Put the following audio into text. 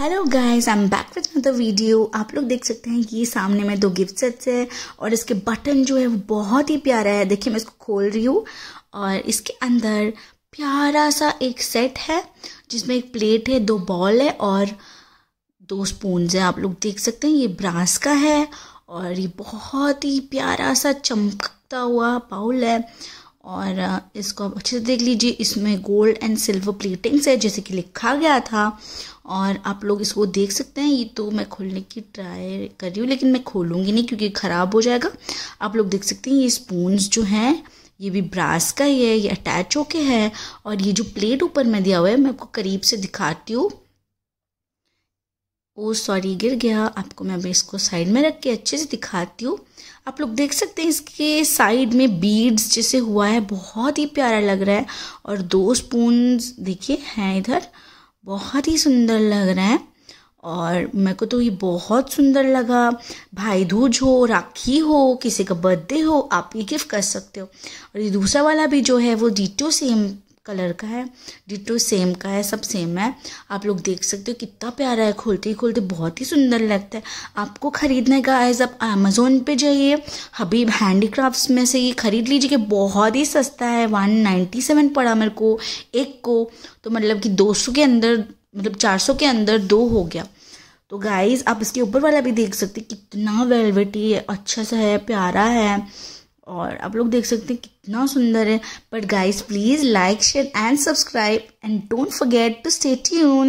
hello guys I am back with another video आप लोग देख सकते हैं ये सामने में दो गिफ्ट सेट्स है और इसके बटन जो है वो बहुत ही प्यारा है देखिए मैं इसको खोल रही हूँ और इसके अंदर प्यारा सा एक सेट है जिसमें एक प्लेट है दो बॉल है और दो स्पून है आप लोग देख सकते हैं ये ब्रास का है और ये बहुत ही प्यारा सा चमकता हुआ बाउल है और इसको आप अच्छे से देख लीजिए इसमें गोल्ड एंड सिल्वर प्लेटिंग्स है जैसे कि लिखा गया था और आप लोग इसको देख सकते हैं ये तो मैं खोलने की ट्राई कर रही हूँ लेकिन मैं खोलूँगी नहीं क्योंकि ख़राब हो जाएगा आप लोग देख सकते हैं ये स्पूनस जो हैं ये भी ब्रास का ही है ये अटैच होके है और ये जो प्लेट ऊपर में दिया हुआ है मैं आपको करीब से दिखाती हूँ ओ सॉरी गिर गया आपको मैं अभी इसको साइड में रख के अच्छे से दिखाती हूँ आप लोग देख सकते हैं इसके साइड में बीड्स जैसे हुआ है बहुत ही प्यारा लग रहा है और दो स्पून देखिए हैं इधर बहुत ही सुंदर लग रहा है और मेरे को तो ये बहुत सुंदर लगा भाई दूज हो राखी हो किसी का बर्थडे हो आप ये गिफ्ट कर सकते हो और ये दूसरा वाला भी जो है वो डीटो सेम कलर का है डिटो सेम का है सब सेम है आप लोग देख सकते हो कितना प्यारा है खोलते ही खोलते बहुत ही सुंदर लगता है आपको ख़रीदने का एज आप अमेज़ोन पे जाइए हबीब हैंडीक्राफ्ट्स में से ये ख़रीद लीजिए कि बहुत ही सस्ता है वन नाइन्टी सेवन पड़ा मेरे को एक को तो मतलब कि दो सौ के अंदर मतलब चार सौ के अंदर दो हो गया तो गाइज़ आप इसके ऊपर वाला भी देख सकते कितना वेलवेटी है अच्छा सा है प्यारा है और आप लोग देख सकते हैं कितना सुंदर है but guys please like share and subscribe and don't forget to stay tune